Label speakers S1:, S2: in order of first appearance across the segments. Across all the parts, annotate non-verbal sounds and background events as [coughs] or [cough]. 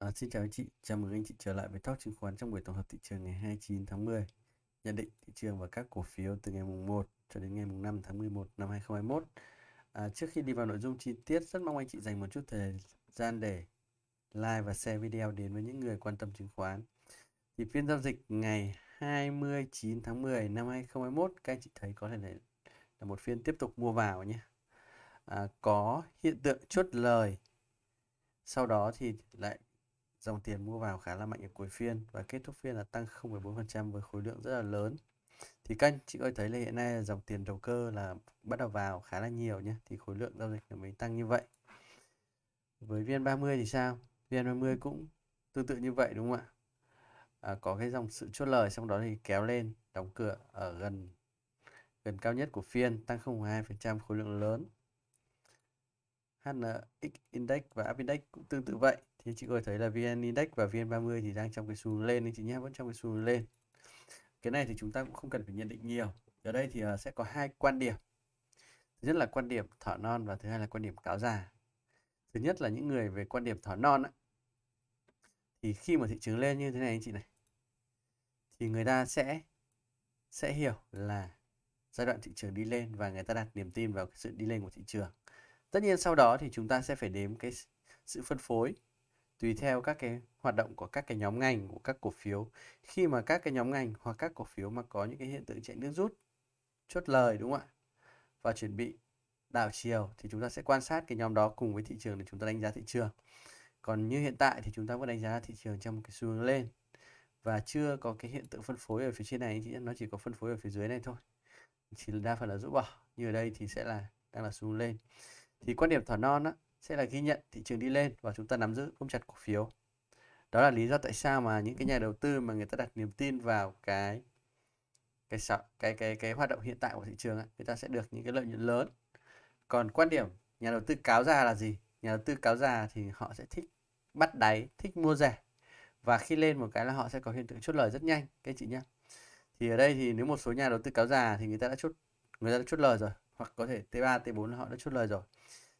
S1: À, xin chào anh chị, chào mừng anh chị trở lại với Talk chứng khoán trong buổi tổng hợp thị trường ngày 29 tháng 10. Nhận định thị trường và các cổ phiếu từ ngày mùng 1 cho đến ngày mùng 5 tháng 11 năm 2021. À, trước khi đi vào nội dung chi tiết, rất mong anh chị dành một chút thời gian để like và share video đến với những người quan tâm chứng khoán. Thì phiên giao dịch ngày 29 tháng 10 năm 2021, các anh chị thấy có thể là, một phiên tiếp tục mua vào nhé. À, có hiện tượng chốt lời sau đó thì lại dòng tiền mua vào khá là mạnh ở cuối phiên và kết thúc phiên là tăng 0,4% với khối lượng rất là lớn thì canh chị có thấy là hiện nay là dòng tiền đầu cơ là bắt đầu vào khá là nhiều nhé thì khối lượng giao dịch là mình tăng như vậy với viên 30 thì sao viên 30 cũng tương tự như vậy đúng không ạ à, có cái dòng sự chốt lời xong đó thì kéo lên đóng cửa ở gần gần cao nhất của phiên tăng 0,2% khối lượng lớn HNX Index và Up Index cũng tương tự vậy thì chị có thấy là VN Index và VN30 thì đang trong cái xu lên anh chị nhé vẫn trong cái xu lên cái này thì chúng ta cũng không cần phải nhận định nhiều ở đây thì ờ, sẽ có hai quan điểm thứ nhất là quan điểm thỏ non và thứ hai là quan điểm cáo già thứ nhất là những người về quan điểm thỏ non ấy, thì khi mà thị trường lên như thế này anh chị này thì người ta sẽ sẽ hiểu là giai đoạn thị trường đi lên và người ta đặt niềm tin vào cái sự đi lên của thị trường Tất nhiên sau đó thì chúng ta sẽ phải đếm cái sự phân phối tùy theo các cái hoạt động của các cái nhóm ngành của các cổ phiếu khi mà các cái nhóm ngành hoặc các cổ phiếu mà có những cái hiện tượng chạy nước rút chốt lời đúng không ạ và chuẩn bị đảo chiều thì chúng ta sẽ quan sát cái nhóm đó cùng với thị trường để chúng ta đánh giá thị trường còn như hiện tại thì chúng ta vẫn đánh giá thị trường trong một cái xu hướng lên và chưa có cái hiện tượng phân phối ở phía trên này chị nó chỉ có phân phối ở phía dưới này thôi chỉ đa phần là rút bỏ như ở đây thì sẽ là đang là xu hướng lên thì quan điểm thỏ non á, sẽ là ghi nhận thị trường đi lên và chúng ta nắm giữ ôm chặt cổ phiếu đó là lý do tại sao mà những cái nhà đầu tư mà người ta đặt niềm tin vào cái cái cái cái cái, cái hoạt động hiện tại của thị trường ấy, người ta sẽ được những cái lợi nhuận lớn còn quan điểm nhà đầu tư cáo già là gì nhà đầu tư cáo già thì họ sẽ thích bắt đáy thích mua rẻ và khi lên một cái là họ sẽ có hiện tượng chốt lời rất nhanh các anh chị nhé thì ở đây thì nếu một số nhà đầu tư cáo già thì người ta đã chốt người ta đã chốt lời rồi hoặc có thể T3 T4 họ đã chốt lời rồi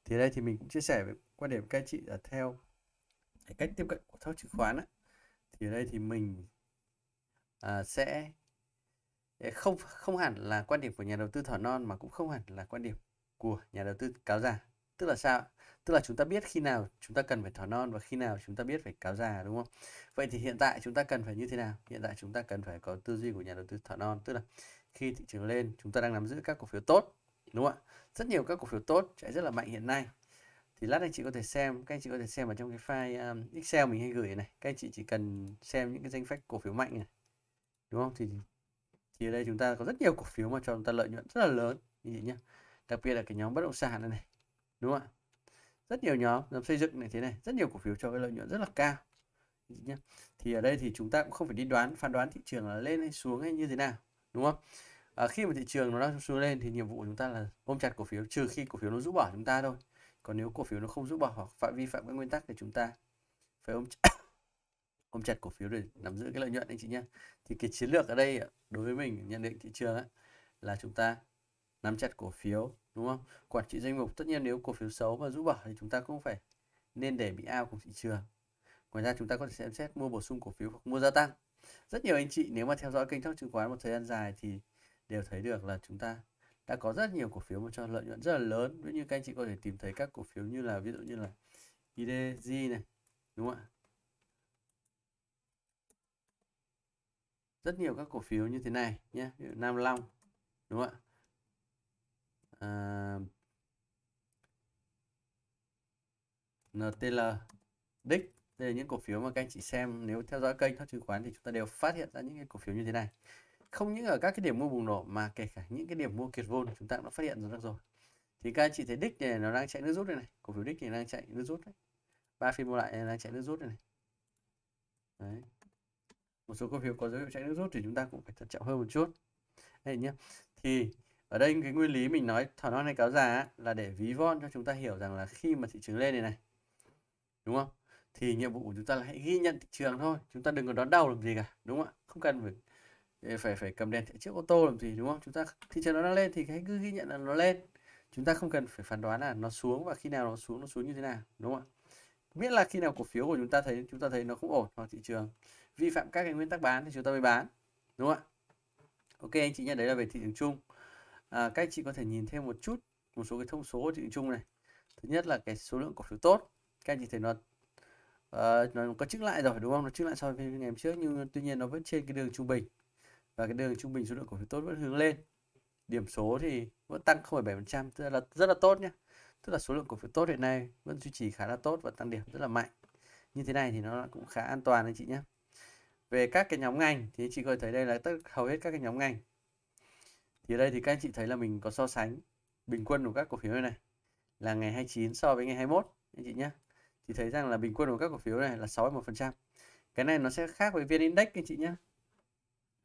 S1: thì đây thì mình cũng chia sẻ về quan điểm các chị là theo cách tiếp cận của thao chứng khoán á thì ở đây thì mình à, sẽ không không hẳn là quan điểm của nhà đầu tư thỏ non mà cũng không hẳn là quan điểm của nhà đầu tư cáo già tức là sao tức là chúng ta biết khi nào chúng ta cần phải thỏ non và khi nào chúng ta biết phải cáo già đúng không vậy thì hiện tại chúng ta cần phải như thế nào hiện tại chúng ta cần phải có tư duy của nhà đầu tư thỏ non tức là khi thị trường lên chúng ta đang nắm giữ các cổ phiếu tốt đúng không ạ rất nhiều các cổ phiếu tốt chạy rất là mạnh hiện nay thì lát anh chị có thể xem các anh chị có thể xem ở trong cái file um, Excel mình hay gửi này các anh chị chỉ cần xem những cái danh sách cổ phiếu mạnh này đúng không thì thì ở đây chúng ta có rất nhiều cổ phiếu mà cho chúng ta lợi nhuận rất là lớn như vậy nhé đặc biệt là cái nhóm bất động sản này, này đúng không ạ rất nhiều nhóm nhóm xây dựng này thế này rất nhiều cổ phiếu cho cái lợi nhuận rất là cao nhé thì ở đây thì chúng ta cũng không phải đi đoán phán đoán thị trường là lên hay xuống hay như thế nào đúng không à, khi mà thị trường nó đang xuống lên thì nhiệm vụ của chúng ta là ôm chặt cổ phiếu trừ khi cổ phiếu nó rũ bỏ chúng ta thôi còn nếu cổ phiếu nó không rũ bỏ hoặc phạm vi phạm các nguyên tắc thì chúng ta phải ôm chặt, [coughs] ôm chặt cổ phiếu để nắm giữ cái lợi nhuận anh chị nhé thì cái chiến lược ở đây đối với mình nhận định thị trường ấy, là chúng ta nắm chặt cổ phiếu đúng không quản trị danh mục tất nhiên nếu cổ phiếu xấu và rũ bỏ thì chúng ta cũng phải nên để bị ao cùng thị trường ngoài ra chúng ta có thể xem xét mua bổ sung cổ phiếu hoặc mua gia tăng rất nhiều anh chị nếu mà theo dõi kênh talk chứng khoán một thời gian dài thì đều thấy được là chúng ta đã có rất nhiều cổ phiếu mà cho lợi nhuận rất là lớn ví dụ như các anh chị có thể tìm thấy các cổ phiếu như là ví dụ như là IDG này đúng không ạ rất nhiều các cổ phiếu như thế này nhé ví dụ Nam Long đúng không ạ à, NTL Đích đây là những cổ phiếu mà các anh chị xem nếu theo dõi kênh các chứng khoán thì chúng ta đều phát hiện ra những cái cổ phiếu như thế này không những ở các cái điểm mua bùng nổ mà kể cả những cái điểm mua kiệt vôn chúng ta cũng đã phát hiện rồi được rồi thì các anh chị thấy đích này nó đang chạy nước rút đây này cổ phiếu đích này đang chạy nước rút đấy ba phiên mua lại này đang chạy nước rút đây này. Đấy. một số cổ phiếu có dấu hiệu chạy nước rút thì chúng ta cũng phải thận trọng hơn một chút đây nhá thì ở đây cái nguyên lý mình nói thỏ non hay cáo già là để ví von cho chúng ta hiểu rằng là khi mà thị trường lên này này đúng không thì nhiệm vụ của chúng ta là hãy ghi nhận thị trường thôi chúng ta đừng có đón đầu làm gì cả đúng không ạ không cần phải phải phải cầm đèn chạy trước ô tô làm gì đúng không chúng ta thị trường nó đang lên thì hãy cứ ghi nhận là nó lên chúng ta không cần phải phán đoán là nó xuống và khi nào nó xuống nó xuống như thế nào đúng không ạ miễn là khi nào cổ phiếu của chúng ta thấy chúng ta thấy nó không ổn hoặc thị trường vi phạm các cái nguyên tắc bán thì chúng ta mới bán đúng không ạ ok anh chị nhé đấy là về thị trường chung à, các anh chị có thể nhìn thêm một chút một số cái thông số của thị trường chung này thứ nhất là cái số lượng cổ phiếu tốt các anh chị thấy nó uh, nó có chứng lại rồi đúng không nó chứng lại so với ngày hôm trước nhưng tuy nhiên nó vẫn trên cái đường trung bình và cái đường trung bình số lượng cổ phiếu tốt vẫn hướng lên điểm số thì vẫn tăng 0,7% tức là rất là tốt nhé tức là số lượng cổ phiếu tốt hiện nay vẫn duy trì khá là tốt và tăng điểm rất là mạnh như thế này thì nó cũng khá an toàn anh chị nhé về các cái nhóm ngành thì chị có thấy đây là tất hầu hết các cái nhóm ngành thì ở đây thì các anh chị thấy là mình có so sánh bình quân của các cổ phiếu này là ngày 29 so với ngày 21 anh chị nhé thì thấy rằng là bình quân của các cổ phiếu này là 6,1% cái này nó sẽ khác với VN Index anh chị nhé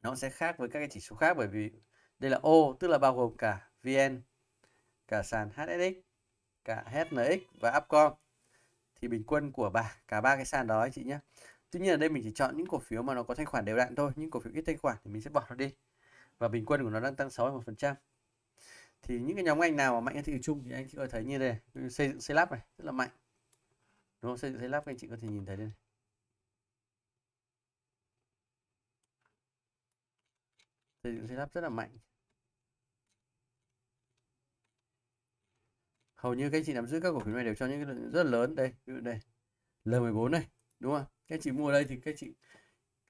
S1: nó sẽ khác với các cái chỉ số khác bởi vì đây là ô tức là bao gồm cả vn cả sàn hsx cả hnx và upcom thì bình quân của bà cả ba cái sàn đó anh chị nhé tuy nhiên ở đây mình chỉ chọn những cổ phiếu mà nó có thanh khoản đều đặn thôi những cổ phiếu ít thanh khoản thì mình sẽ bỏ nó đi và bình quân của nó đang tăng 6,1% thì những cái nhóm ngành nào mà mạnh hơn thị trường chung thì anh chị có thấy như đây xây dựng xây lắp này rất là mạnh đúng không xây dựng xây lắp anh chị có thể nhìn thấy đây này xây dựng setup rất là mạnh hầu như các anh chị nắm giữ các cổ phiếu này đều cho những cái lượng rất là lớn đây ví dụ đây L14 này đúng không các anh chị mua đây thì các chị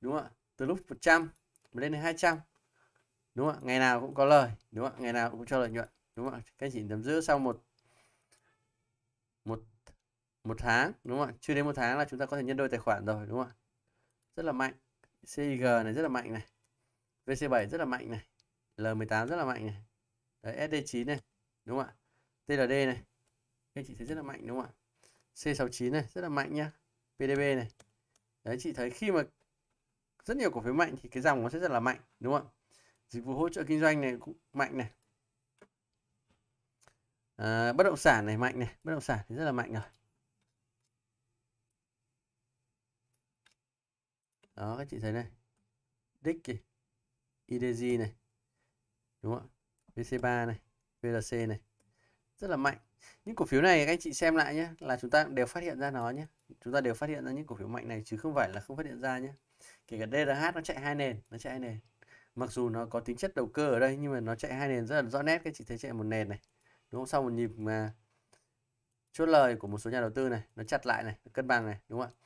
S1: đúng không từ lúc 100 mà lên đến 200 đúng không ngày nào cũng có lời đúng không ngày nào cũng cho lợi nhuận đúng không các anh chị nắm giữ sau một một một tháng đúng không ạ chưa đến một tháng là chúng ta có thể nhân đôi tài khoản rồi đúng không ạ rất là mạnh CIG này rất là mạnh này VC7 rất là mạnh này, L18 rất là mạnh này, Đấy, SD9 này, đúng không ạ? TLD này, các chị thấy rất là mạnh đúng không ạ? C69 này, rất là mạnh nhá, PDB này. Đấy, chị thấy khi mà rất nhiều cổ phiếu mạnh thì cái dòng nó sẽ rất là mạnh, đúng không ạ? Dịch vụ hỗ trợ kinh doanh này cũng mạnh này. À, bất động sản này mạnh này, bất động sản thì rất là mạnh rồi. Đó, các chị thấy này. Đích kì. IDG này đúng không ạ VC3 này VLC này rất là mạnh những cổ phiếu này các anh chị xem lại nhé là chúng ta đều phát hiện ra nó nhé chúng ta đều phát hiện ra những cổ phiếu mạnh này chứ không phải là không phát hiện ra nhé kể cả DRH nó chạy hai nền nó chạy hai nền mặc dù nó có tính chất đầu cơ ở đây nhưng mà nó chạy hai nền rất là rõ nét các chị thấy chạy một nền này đúng không sau một nhịp mà chốt lời của một số nhà đầu tư này nó chặt lại này cân bằng này đúng không ạ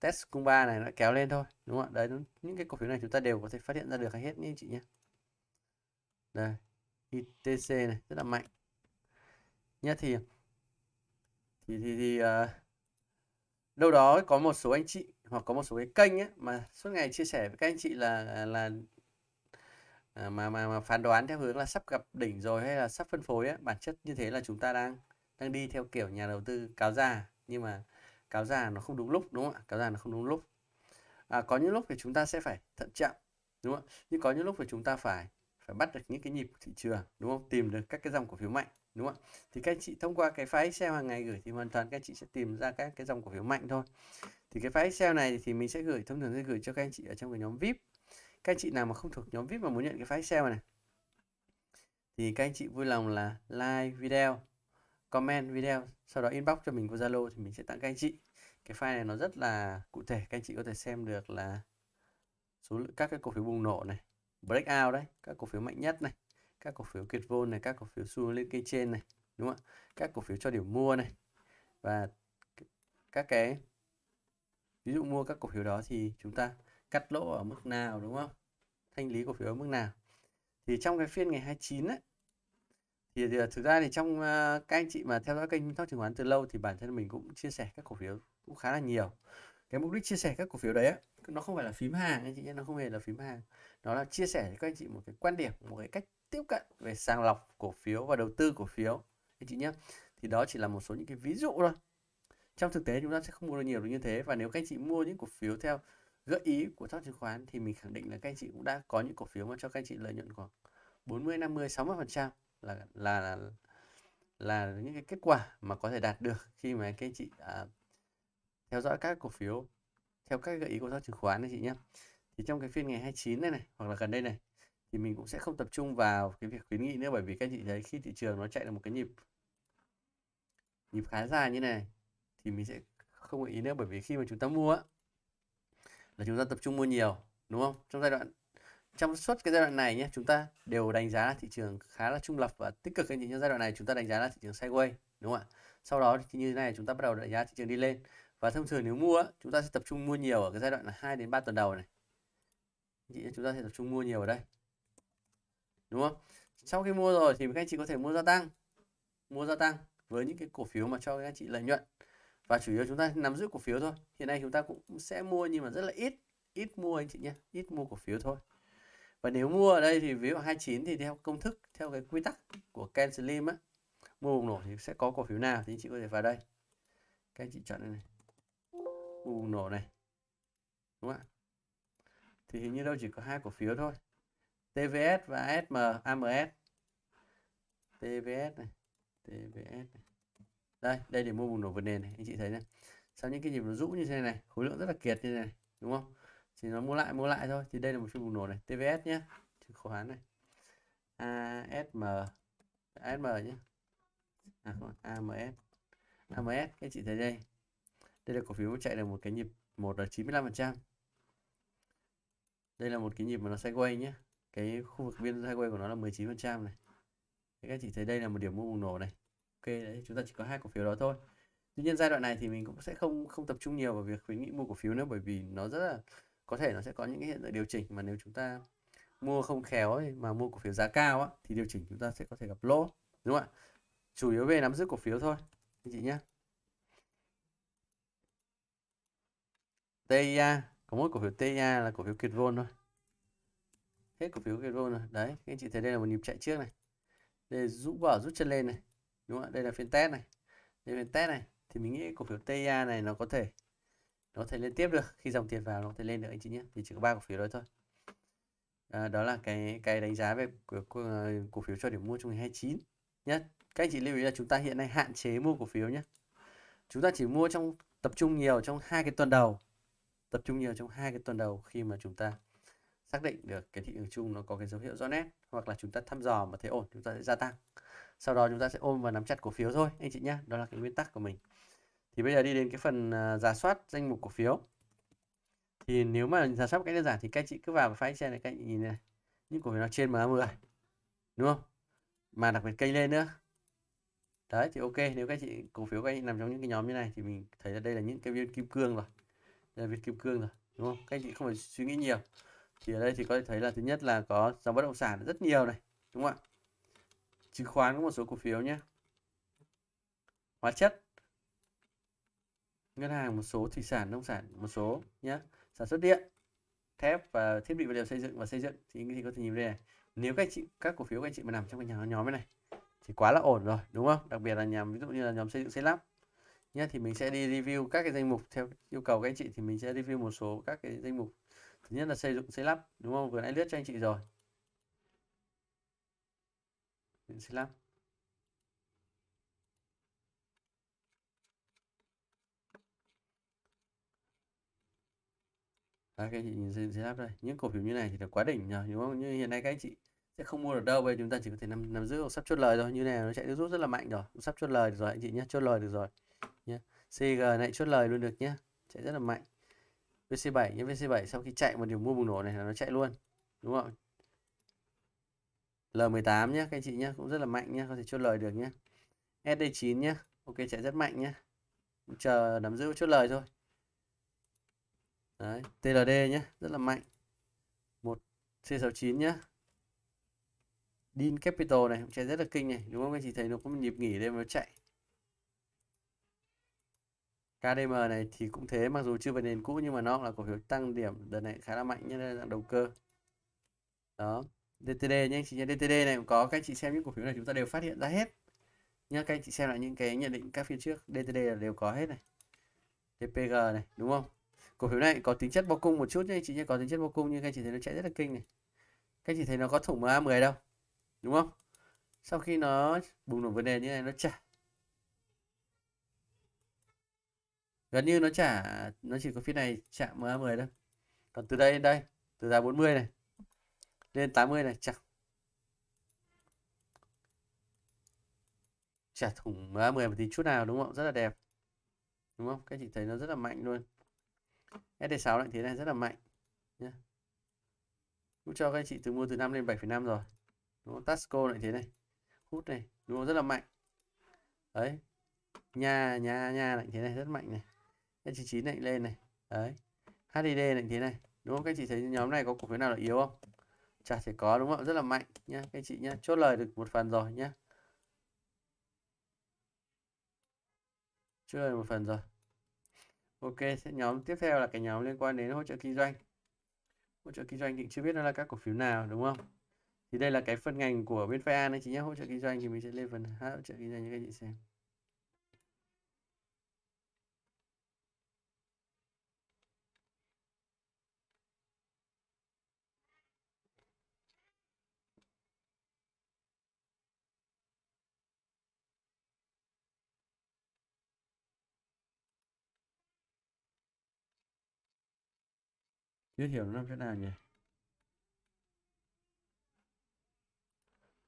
S1: test cung ba này nó kéo lên thôi đúng không ạ đấy những cái cổ phiếu này chúng ta đều có thể phát hiện ra được hết nhé chị nhé đây ITC này rất là mạnh nhé thì thì thì, thì uh, đâu đó có một số anh chị hoặc có một số cái kênh ấy, mà suốt ngày chia sẻ với các anh chị là là ờ, mà mà mà phán đoán theo hướng là sắp gặp đỉnh rồi hay là sắp phân phối ấy, bản chất như thế là chúng ta đang đang đi theo kiểu nhà đầu tư cáo già nhưng mà cáo già nó không đúng lúc đúng không ạ cáo già nó không đúng lúc à, có những lúc thì chúng ta sẽ phải thận trọng đúng không ạ nhưng có những lúc thì chúng ta phải phải bắt được những cái nhịp thị trường đúng không tìm được các cái dòng cổ phiếu mạnh đúng không ạ thì các anh chị thông qua cái file excel hàng ngày gửi thì hoàn toàn các anh chị sẽ tìm ra các cái dòng cổ phiếu mạnh thôi thì cái file excel này thì mình sẽ gửi thông thường sẽ gửi cho các anh chị ở trong cái nhóm vip các anh chị nào mà không thuộc nhóm vip mà muốn nhận cái file excel này thì các anh chị vui lòng là like video comment video sau đó inbox cho mình qua Zalo thì mình sẽ tặng các anh chị cái file này nó rất là cụ thể các anh chị có thể xem được là số lượng các cái cổ phiếu bùng nổ này breakout đấy các cổ phiếu mạnh nhất này các cổ phiếu kiệt vôn này các cổ phiếu xu lên cây trên này đúng không ạ các cổ phiếu cho điểm mua này và các cái ví dụ mua các cổ phiếu đó thì chúng ta cắt lỗ ở mức nào đúng không thanh lý cổ phiếu ở mức nào thì trong cái phiên ngày 29 ấy, thì, thì à, thực ra thì trong các anh chị mà theo dõi kênh Talk chứng khoán từ lâu thì bản thân mình cũng chia sẻ các cổ phiếu cũng khá là nhiều cái mục đích chia sẻ các cổ phiếu đấy nó không phải là phím hàng anh chị nhé nó không hề là phím hàng nó là chia sẻ cho các anh chị một cái quan điểm một cái cách tiếp cận về sàng lọc cổ phiếu và đầu tư cổ phiếu anh chị nhé thì đó chỉ là một số những cái ví dụ thôi trong thực tế chúng ta sẽ không mua được nhiều được như thế và nếu các anh chị mua những cổ phiếu theo gợi ý của các chứng khoán thì mình khẳng định là các anh chị cũng đã có những cổ phiếu mà cho các anh chị lợi nhuận khoảng 40 50 60 phần trăm là là là những cái kết quả mà có thể đạt được khi mà các anh chị à, theo dõi các cổ phiếu theo các gợi ý của giáo chứng khoán anh chị nhé thì trong cái phiên ngày 29 này này hoặc là gần đây này thì mình cũng sẽ không tập trung vào cái việc khuyến nghị nữa bởi vì các anh chị thấy khi thị trường nó chạy là một cái nhịp nhịp khá dài như này thì mình sẽ không gợi ý nữa bởi vì khi mà chúng ta mua là chúng ta tập trung mua nhiều đúng không trong giai đoạn trong suốt cái giai đoạn này nhé chúng ta đều đánh giá là thị trường khá là trung lập và tích cực anh chị nhé giai đoạn này chúng ta đánh giá là thị trường sideways đúng không ạ sau đó thì như thế này chúng ta bắt đầu đánh giá thị trường đi lên và thông thường nếu mua chúng ta sẽ tập trung mua nhiều ở cái giai đoạn là 2 đến 3 tuần đầu này chị chúng ta sẽ tập trung mua nhiều ở đây đúng không sau khi mua rồi thì các anh chị có thể mua gia tăng mua gia tăng với những cái cổ phiếu mà cho các anh chị lợi nhuận và chủ yếu chúng ta nắm giữ cổ phiếu thôi hiện nay chúng ta cũng sẽ mua nhưng mà rất là ít ít mua anh chị nhé ít mua cổ phiếu thôi và nếu mua ở đây thì ví dụ 29 thì theo công thức theo cái quy tắc của Ken Slim á mua bùng nổ thì sẽ có cổ phiếu nào thì anh chị có thể vào đây các anh chị chọn đây này bùng nổ này đúng không ạ thì hình như đâu chỉ có hai cổ phiếu thôi TVS và SM AMS TVS này TVS này. đây đây để mua bùng nổ vượt nền này anh chị thấy này sau những cái nhịp nó rũ như thế này khối lượng rất là kiệt như thế này đúng không chỉ nó mua lại mua lại thôi thì đây là một chung bùng nổ này tvs nhé chứng khoán này asm asm nhé à, ams ams các chị thấy đây đây là cổ phiếu chạy được một cái nhịp một là 95 phần trăm đây là một cái nhịp mà nó sẽ quay nhé cái khu vực biên sideways của nó là 19 phần trăm này các chị thấy đây là một điểm mua bùng nổ này ok đấy chúng ta chỉ có hai cổ phiếu đó thôi tuy nhiên giai đoạn này thì mình cũng sẽ không không tập trung nhiều vào việc khuyến nghị mua cổ phiếu nữa bởi vì nó rất là có thể nó sẽ có những cái hiện tượng điều chỉnh mà nếu chúng ta mua không khéo ấy, mà mua cổ phiếu giá cao á, thì điều chỉnh chúng ta sẽ có thể gặp lỗ đúng không ạ chủ yếu về nắm giữ cổ phiếu thôi anh chị nhé TIA có mỗi cổ phiếu TIA là cổ phiếu kiệt vôn thôi hết cổ phiếu kiệt vôn rồi đấy anh chị thấy đây là một nhịp chạy trước này để rũ bỏ rút chân lên này đúng không ạ đây là phiên test này đây là phiên test này thì mình nghĩ cổ phiếu TIA này nó có thể nó có thể lên tiếp được khi dòng tiền vào nó có thể lên được anh chị nhé thì chỉ có ba cổ phiếu đó thôi à, đó là cái cái đánh giá về cổ, cổ phiếu cho điểm mua trong ngày 29 nhé các anh chị lưu ý là chúng ta hiện nay hạn chế mua cổ phiếu nhé chúng ta chỉ mua trong tập trung nhiều trong hai cái tuần đầu tập trung nhiều trong hai cái tuần đầu khi mà chúng ta xác định được cái thị trường chung nó có cái dấu hiệu rõ nét hoặc là chúng ta thăm dò mà thấy ổn chúng ta sẽ gia tăng sau đó chúng ta sẽ ôm và nắm chặt cổ phiếu thôi anh chị nhé đó là cái nguyên tắc của mình thì bây giờ đi đến cái phần giả à, soát danh mục cổ phiếu thì nếu mà giả soát cách đơn giản thì các chị cứ vào file Excel này các chị nhìn này những cổ phiếu nó trên MA10 đúng không mà đặc biệt cây lên nữa đấy thì ok nếu các chị cổ phiếu các chị nằm trong những cái nhóm như này thì mình thấy là đây là những cái viên kim cương rồi đây là viên kim cương rồi đúng không các chị không phải suy nghĩ nhiều thì ở đây thì có thể thấy là thứ nhất là có dòng bất động sản rất nhiều này đúng không ạ chứng khoán có một số cổ phiếu nhé hóa chất ngân hàng một số thủy sản nông sản một số nhé sản xuất điện thép và thiết bị vật liệu xây dựng và xây dựng thì anh chị có thể nhìn đây này nếu các anh chị các cổ phiếu các anh chị mà nằm trong cái nhóm nhóm này thì quá là ổn rồi đúng không đặc biệt là nhằm ví dụ như là nhóm xây dựng xây lắp nhé thì mình sẽ đi review các cái danh mục theo yêu cầu các anh chị thì mình sẽ review một số các cái danh mục thứ nhất là xây dựng xây lắp đúng không vừa nãy lướt cho anh chị rồi xây lắp Đấy, các anh chị nhìn trên giá đây những cổ phiếu như này thì là quá đỉnh nhờ đúng không như hiện nay các anh chị sẽ không mua được đâu bây giờ chúng ta chỉ có thể nằm nằm giữ hoặc sắp chốt lời rồi như này nó chạy rút rất là mạnh rồi sắp chốt lời được rồi anh chị nhé chốt lời được rồi nhé CG này chốt lời luôn được nhé chạy rất là mạnh VC7 nhé VC7 sau khi chạy một điểm mua bùng nổ này là nó chạy luôn đúng không L18 nhé các anh chị nhé cũng rất là mạnh nhé có thể chốt lời được nhé SD9 nhé Ok chạy rất mạnh nhé chờ nắm giữ chốt lời thôi Đấy, TLD nhé, rất là mạnh. Một C69 nhá. Din Capital này, chạy rất là kinh này, đúng không? Các chị thấy nó có một nhịp nghỉ đây mà nó chạy. KDM này thì cũng thế, mặc dù chưa về nền cũ nhưng mà nó là cổ phiếu tăng điểm đợt này khá là mạnh nhé, đây là đầu cơ. Đó, DTD nhé, anh chị nhé, DTD này cũng có các chị xem những cổ phiếu này chúng ta đều phát hiện ra hết. Nhá, các anh chị xem lại những cái nhận định các phiên trước, DTD là đều có hết này. TPG này, đúng không? cổ phiếu này có tính chất bao cung một chút nhé anh chị nhé có tính chất bao cung nhưng các chị thấy nó chạy rất là kinh này các chị thấy nó có thủng MA10 đâu đúng không sau khi nó bùng nổ vấn đề như này nó chả, gần như nó chả, nó chỉ có phía này chạm MA10 đâu, còn từ đây đến đây từ giá 40 này lên 80 này chạm chả thủng MA10 một tí chút nào đúng không rất là đẹp đúng không các chị thấy nó rất là mạnh luôn SD6 lại thế này rất là mạnh nhé cũng cho các anh chị từ mua từ 5 lên 7,5 rồi đúng không? Tasco lại thế này hút này đúng không? rất là mạnh đấy nhà nhà nhà lại thế này rất mạnh này s chín lại lên này đấy HDD lại thế này đúng không các anh chị thấy nhóm này có cổ phiếu nào là yếu không chả thể có đúng không rất là mạnh nhá các anh chị nhá chốt lời được một phần rồi nhá chốt lời một phần rồi ok nhóm tiếp theo là cái nhóm liên quan đến hỗ trợ kinh doanh hỗ trợ kinh doanh thì chưa biết nó là các cổ phiếu nào đúng không thì đây là cái phân ngành của bên Fai An đấy chính nhé hỗ trợ kinh doanh thì mình sẽ lên phần hỗ trợ kinh doanh cho các anh chị xem giới thiệu nó thế nào nhỉ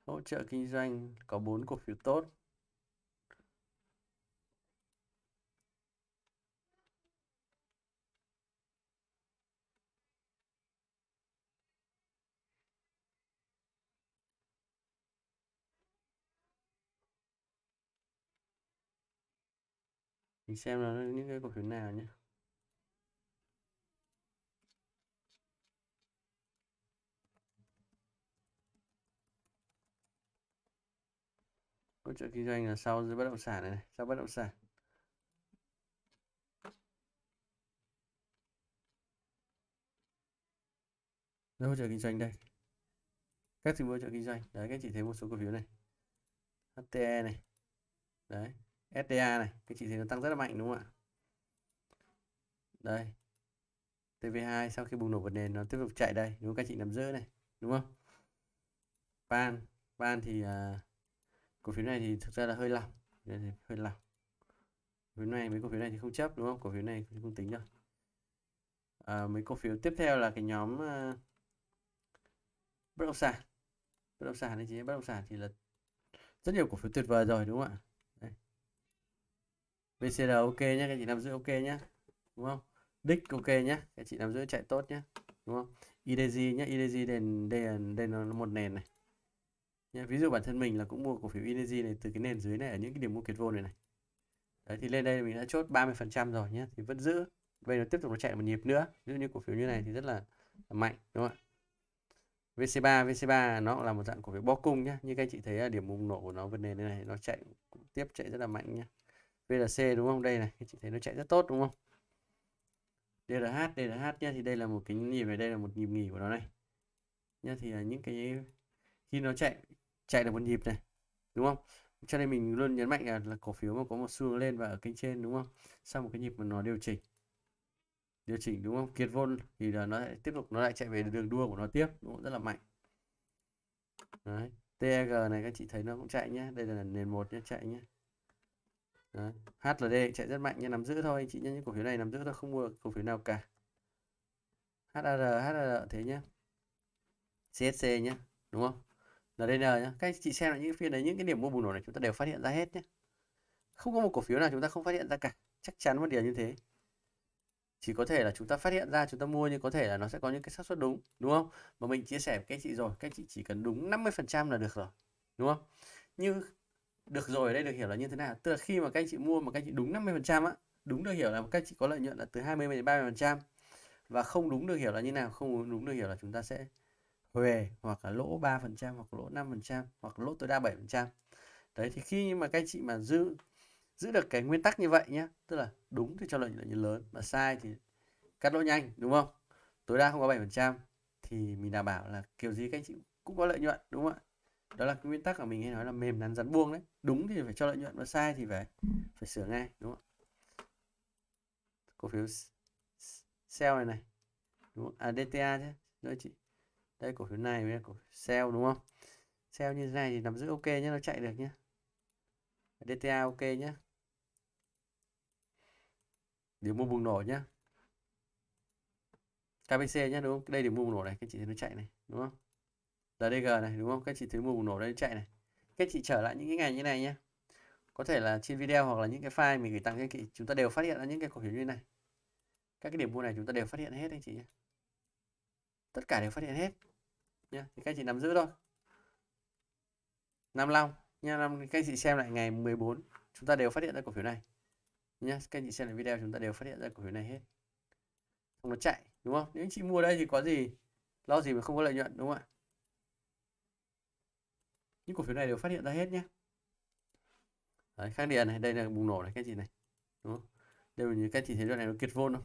S1: hỗ trợ kinh doanh có bốn cổ phiếu tốt mình xem là những cái cổ phiếu nào nhé câu chuyện kinh doanh là sau dưới bất động sản này, này sau bất động sản Rồi hỗ trợ kinh doanh đây các dịch vụ hỗ trợ kinh doanh đấy các chị thấy một số cổ phiếu này HTE này đấy SDA này các chị thấy nó tăng rất là mạnh đúng không ạ đây TV2 sau khi bùng nổ bật nền nó tiếp tục chạy đây đúng không các chị nắm giữ này đúng không Pan Pan thì uh, cổ phiếu này thì thực ra là hơi lỏng nên thì hơi lỏng cổ phiếu này mấy cổ phiếu này thì không chấp đúng không cổ phiếu này không tính rồi à, mấy cổ phiếu tiếp theo là cái nhóm uh, bất động sản bất động sản này chính bất động sản thì là rất nhiều cổ phiếu tuyệt vời rồi đúng không ạ Đây. VCR ok nhé các chị nằm giữ ok nhé đúng không đích ok nhé các chị nằm giữ chạy tốt nhé đúng không IDG nhé IDG đền đền đền nó một nền này Nha, ví dụ bản thân mình là cũng mua cổ phiếu Energy này từ cái nền dưới này ở những cái điểm mua kiệt vô này này. Đấy thì lên đây mình đã chốt 30% rồi nhé thì vẫn giữ. Bây nó tiếp tục nó chạy một nhịp nữa. Ví dụ như cổ phiếu như này thì rất là, là mạnh đúng không ạ? VC3, VC3 nó cũng là một dạng cổ phiếu bó cung nhá. Như các anh chị thấy là điểm bùng nổ của nó vấn đề này này nó chạy tiếp chạy rất là mạnh nhá. VLC đúng không? Đây này, các chị thấy nó chạy rất tốt đúng không? DRH, DRH nhá thì đây là một cái nhịp về đây là một nhịp nghỉ của nó này. Nhá thì là những cái khi nó chạy chạy được một nhịp này đúng không cho nên mình luôn nhấn mạnh là, là cổ phiếu mà có một xu hướng lên và ở kênh trên đúng không sau một cái nhịp mà nó điều chỉnh điều chỉnh đúng không kiệt vôn thì là nó lại tiếp tục nó lại chạy về đường đua của nó tiếp đúng không? rất là mạnh Đấy. TEG này các chị thấy nó cũng chạy nhé đây là nền một nhé chạy nhé Đấy. HLD chạy rất mạnh nha nắm giữ thôi chị nhé những cổ phiếu này nắm giữ thôi không mua cổ phiếu nào cả HAR HAR thế nhé CSC nhé đúng không RDN nhé các anh chị xem là những phiên đấy những cái điểm mua bùng nổ này chúng ta đều phát hiện ra hết nhé không có một cổ phiếu nào chúng ta không phát hiện ra cả chắc chắn một điều như thế chỉ có thể là chúng ta phát hiện ra chúng ta mua nhưng có thể là nó sẽ có những cái xác suất đúng đúng không mà mình chia sẻ với các chị rồi các chị chỉ cần đúng 50 phần trăm là được rồi đúng không như được rồi ở đây được hiểu là như thế nào tức là khi mà các anh chị mua mà các anh chị đúng 50 phần trăm á đúng được hiểu là các anh chị có lợi nhuận là từ 20 đến 30 phần trăm và không đúng được hiểu là như nào không đúng được hiểu là chúng ta sẽ huề hoặc là lỗ 3% hoặc lỗ 5% hoặc lỗ tối đa 7%. Đấy thì khi mà các anh chị mà giữ giữ được cái nguyên tắc như vậy nhé tức là đúng thì cho lợi nhuận lớn mà sai thì cắt lỗ nhanh đúng không tối đa không có 7% thì mình đảm bảo là kiểu gì các anh chị cũng có lợi nhuận đúng không ạ đó là cái nguyên tắc của mình hay nói là mềm nắn rắn buông đấy đúng thì phải cho lợi nhuận mà sai thì phải phải sửa ngay đúng không cổ phiếu sell này này đúng không? à DTA chứ đúng chị đây cổ phiếu này với cổ sell đúng không sell như thế này thì nắm giữ ok nhé nó chạy được nhé DTA ok nhé điểm mua bùng nổ nhé KPC nhé đúng không đây điểm mua bùng nổ này các chị thấy nó chạy này đúng không RDG này đúng không các chị thấy mua bùng nổ đây chạy này các chị trở lại những cái ngày như này nhé có thể là trên video hoặc là những cái file mình gửi tặng cho chị chúng ta đều phát hiện ra những cái cổ phiếu như này các cái điểm mua này chúng ta đều phát hiện hết anh chị nhé tất cả đều phát hiện hết nhé thì các chị nắm giữ thôi 55 nha năm các chị xem lại ngày 14 chúng ta đều phát hiện ra cổ phiếu này nhé các chị xem lại video chúng ta đều phát hiện ra cổ phiếu này hết không nó chạy đúng không nếu chị mua đây thì có gì lo gì mà không có lợi nhuận đúng không ạ những cổ phiếu này đều phát hiện ra hết nhé Đấy, kháng điện này đây là bùng nổ này các chị này đúng không đây là như các chị thấy đoạn này nó kiệt vôn không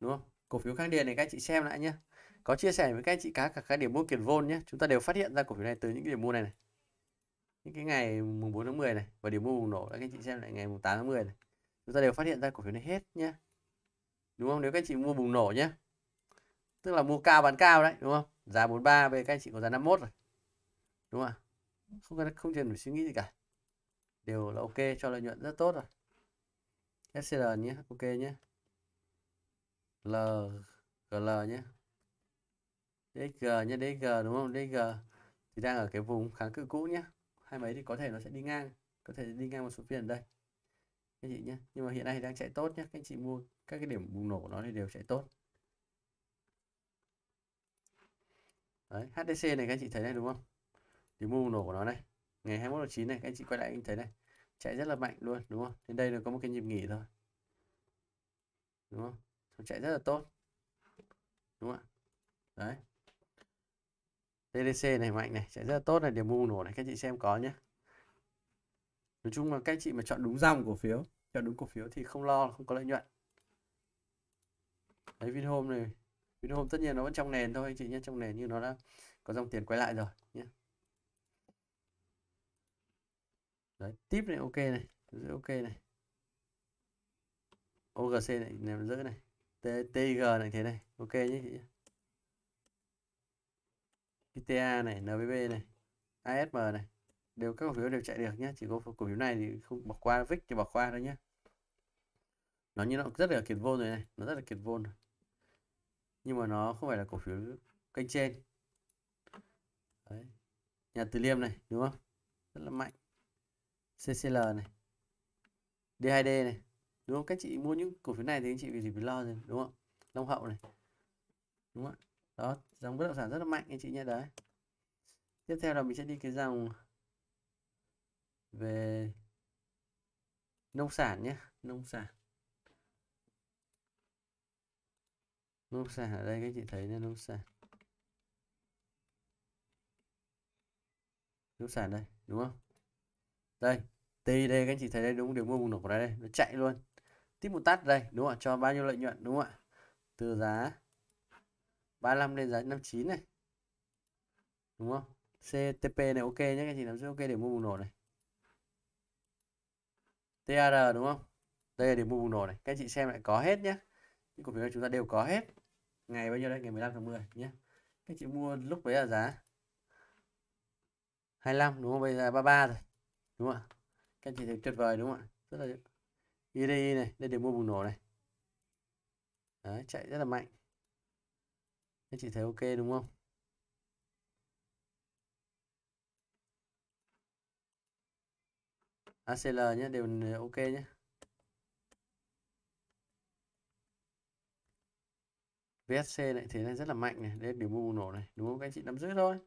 S1: đúng không cổ phiếu kháng điện này các chị xem lại nhé có chia sẻ với các anh chị cá cả các điểm mua kiền vôn nhé chúng ta đều phát hiện ra cổ phiếu này từ những cái điểm mua này này những cái ngày mùng 4 tháng 10 này và điểm mua bùng nổ các anh chị xem lại ngày mùng 8 tháng 10 này chúng ta đều phát hiện ra cổ phiếu này hết nhé đúng không nếu các anh chị mua bùng nổ nhé tức là mua cao bán cao đấy đúng không giá 43 về các anh chị có giá 51 rồi đúng không không cần không cần phải suy nghĩ gì cả đều là ok cho lợi nhuận rất tốt rồi SCL nhé ok nhé L GL nhé DXG nhân DXG đúng không? DXG thì đang ở cái vùng kháng cự cũ nhé. Hai mấy thì có thể nó sẽ đi ngang, có thể đi ngang một số phiên ở đây. Các chị nhé. Nhưng mà hiện nay đang chạy tốt nhé. Các anh chị mua các cái điểm bùng nổ của nó thì đều chạy tốt. Đấy, HDC này các anh chị thấy này đúng không? Điểm bùng nổ của nó này. Ngày 21 tháng 9 này các anh chị quay lại anh thấy này. Chạy rất là mạnh luôn đúng không? Đến đây là có một cái nhịp nghỉ thôi. Đúng không? Chạy rất là tốt. Đúng không ạ? Đấy, TDC này mạnh này chạy rất là tốt này điểm bùng nổ này các chị xem có nhé nói chung là các chị mà chọn đúng dòng cổ phiếu chọn đúng cổ phiếu thì không lo không có lợi nhuận đấy Vinhome này Vinhome tất nhiên nó vẫn trong nền thôi anh chị nhé trong nền như nó đã có dòng tiền quay lại rồi nhé đấy tiếp này ok này giữ ok này OGC này nằm giữ này TTG này thế này ok nhé chị nhé PTA này, NBB này, ASM này đều các cổ phiếu đều chạy được nhé chỉ có cổ phiếu này thì không bỏ qua VIX thì bỏ qua thôi nhé nó như nó rất là kiệt vôn rồi này nó rất là kiệt vôn. rồi. nhưng mà nó không phải là cổ phiếu kênh trên Đấy. nhà từ liêm này đúng không rất là mạnh CCL này D2D này đúng không các chị mua những cổ phiếu này thì anh chị vì gì phải lo rồi đúng không Long Hậu này đúng không đó dòng bất động sản rất là mạnh anh chị nhé đấy tiếp theo là mình sẽ đi cái dòng về nông sản nhé nông sản nông sản ở đây các chị thấy là nông sản nông sản đây đúng không đây đây các anh chị thấy đây đúng điều mua bùng nổ của đây, đây nó chạy luôn tiếp một tắt đây đúng không cho bao nhiêu lợi nhuận đúng không ạ từ giá 35 lên giá 59 này đúng không CTP này ok nhé các chị làm rất ok để mua bùng nổ này TR đúng không đây là điểm mua bùng nổ này các chị xem lại có hết nhé những cổ phiếu chúng ta đều có hết ngày bao nhiêu đây ngày 15 tháng 10 nhé các chị mua lúc đấy là giá 25 đúng không bây giờ 33 rồi đúng không ạ các chị thấy tuyệt vời đúng không ạ rất là IDI e này đây để mua bùng nổ này đấy, chạy rất là mạnh anh chị thấy ok đúng không? ACL nhé, đều ok nhé. VSC này thế này rất là mạnh này, đấy điểm bùng nổ này, đúng không các anh chị nắm giữ thôi.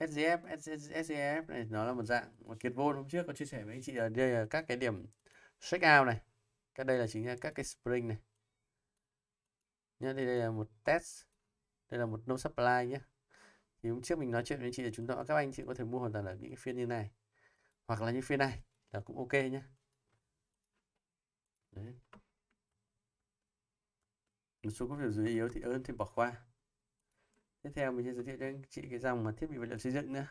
S1: SGF, SGF này nó là một dạng một kiệt vôn hôm trước có chia sẻ với anh chị ở đây là các cái điểm check out này. Các đây là chính là các cái spring này nhé đây, đây là một test đây là một no supply nhé thì hôm trước mình nói chuyện với chị là chúng ta các anh chị có thể mua hoàn toàn ở những cái phiên như này hoặc là những phiên này là cũng ok nhé Đấy. một số cổ phiếu dưới yếu thì ơn thì bỏ qua tiếp theo mình sẽ giới thiệu cho anh chị cái dòng mà thiết bị vật liệu xây dựng nữa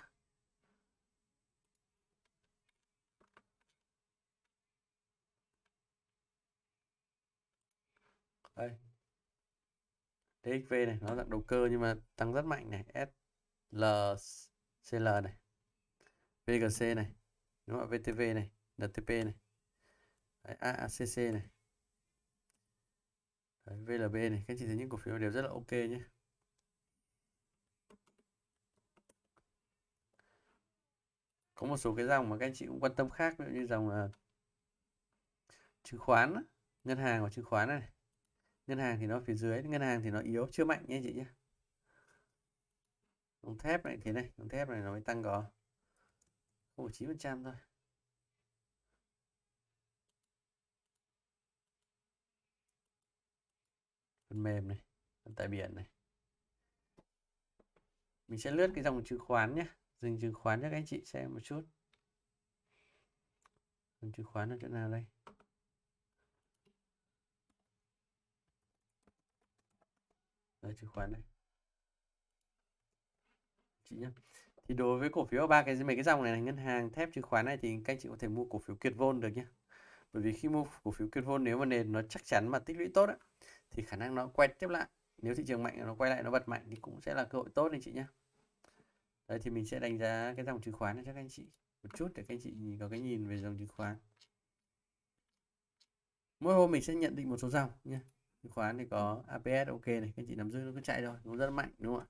S1: đây DXV này nó dạng đầu cơ nhưng mà tăng rất mạnh này SLCL này VGC này đúng không VTV này NTP này Đấy, AACC này Đấy, VLB này các chị thấy những cổ phiếu đều rất là ok nhé có một số cái dòng mà các anh chị cũng quan tâm khác ví dụ như dòng uh, chứng khoán ngân hàng và chứng khoán này ngân hàng thì nó phía dưới ngân hàng thì nó yếu chưa mạnh nhé chị nhé đồng thép này thế này đồng thép này nó mới tăng có một chín phần trăm thôi phần mềm này phần tại biển này mình sẽ lướt cái dòng chứng khoán nhé dừng chứng khoán cho các anh chị xem một chút dòng chứng khoán ở chỗ nào đây chứng khoán này chị nhé thì đối với cổ phiếu ba cái mấy cái dòng này là ngân hàng thép chứng khoán này thì các anh chị có thể mua cổ phiếu kiệt vôn được nhé bởi vì khi mua cổ phiếu kiệt vôn nếu mà nền nó chắc chắn mà tích lũy tốt á, thì khả năng nó quay tiếp lại nếu thị trường mạnh nó quay lại nó bật mạnh thì cũng sẽ là cơ hội tốt anh chị nhé đấy thì mình sẽ đánh giá cái dòng chứng khoán này cho các anh chị một chút để các anh chị có cái nhìn về dòng chứng khoán mỗi hôm mình sẽ nhận định một số dòng nhé chứng khoán thì có APS ok này các chị nắm giữ nó cứ chạy thôi nó rất mạnh đúng không ạ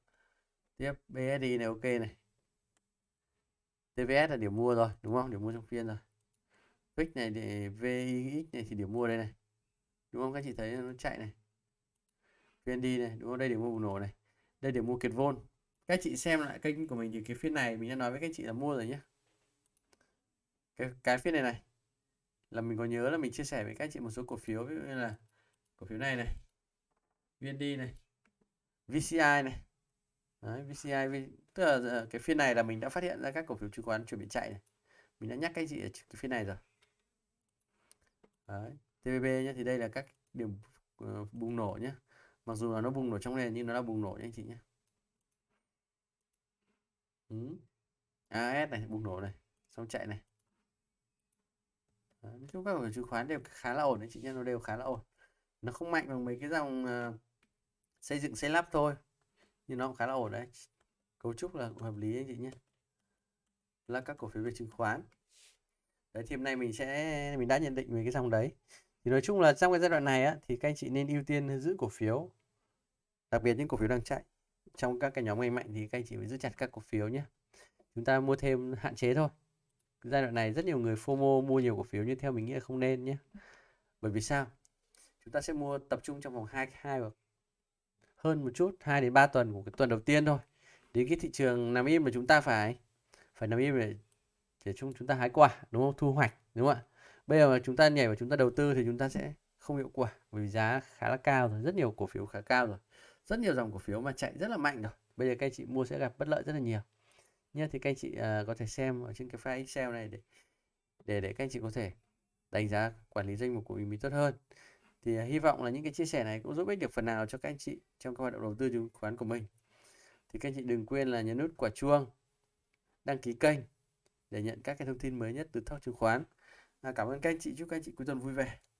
S1: tiếp BSD này ok này TVS là điểm mua rồi đúng không điểm mua trong phiên rồi VIX này thì VIX này thì điểm mua đây này đúng không các chị thấy nó chạy này VND này đúng không đây điểm mua bùng nổ này đây điểm mua kiệt vôn các chị xem lại kênh của mình thì cái phiên này mình đã nói với các chị là mua rồi nhé cái cái phiên này này là mình có nhớ là mình chia sẻ với các chị một số cổ phiếu ví dụ như là cổ phiếu này này VND này VCI này Đấy, VCI v... tức là cái phiên này là mình đã phát hiện ra các cổ phiếu chứng khoán chuẩn bị chạy này mình đã nhắc cái gì ở cái phiên này rồi Đấy, TVB nhé thì đây là các điểm uh, bùng nổ nhé mặc dù là nó bùng nổ trong nền nhưng nó đã bùng nổ nhé anh chị nhé ừ. AS này bùng nổ này xong chạy này Đấy, nói chung các cổ phiếu chứng khoán đều khá là ổn anh chị nhé nó đều khá là ổn nó không mạnh bằng mấy cái dòng uh, xây dựng xây lắp thôi nhưng nó cũng khá là ổn đấy cấu trúc là cũng hợp lý anh chị nhé là các cổ phiếu về chứng khoán đấy thì hôm nay mình sẽ mình đã nhận định về cái dòng đấy thì nói chung là trong cái giai đoạn này á, thì các anh chị nên ưu tiên giữ cổ phiếu đặc biệt những cổ phiếu đang chạy trong các cái nhóm ngành mạnh thì các anh chị phải giữ chặt các cổ phiếu nhé chúng ta mua thêm hạn chế thôi giai đoạn này rất nhiều người FOMO mua nhiều cổ phiếu nhưng theo mình nghĩ là không nên nhé bởi vì sao chúng ta sẽ mua tập trung trong vòng hai hai hoặc hơn một chút 2 đến 3 tuần của cái tuần đầu tiên thôi đến cái thị trường nằm im mà chúng ta phải phải nằm im để để chúng chúng ta hái quả đúng không thu hoạch đúng không ạ bây giờ mà chúng ta nhảy vào chúng ta đầu tư thì chúng ta sẽ không hiệu quả vì giá khá là cao rồi rất nhiều cổ phiếu khá cao rồi rất nhiều dòng cổ phiếu mà chạy rất là mạnh rồi bây giờ các anh chị mua sẽ gặp bất lợi rất là nhiều nhé thì các anh chị uh, có thể xem ở trên cái file excel này để để để các anh chị có thể đánh giá quản lý danh mục của mình tốt hơn thì à, hy vọng là những cái chia sẻ này cũng giúp ích được phần nào cho các anh chị trong các hoạt động đầu tư chứng khoán của mình thì các anh chị đừng quên là nhấn nút quả chuông đăng ký kênh để nhận các cái thông tin mới nhất từ Talk chứng khoán à, cảm ơn các anh chị chúc các anh chị cuối tuần vui vẻ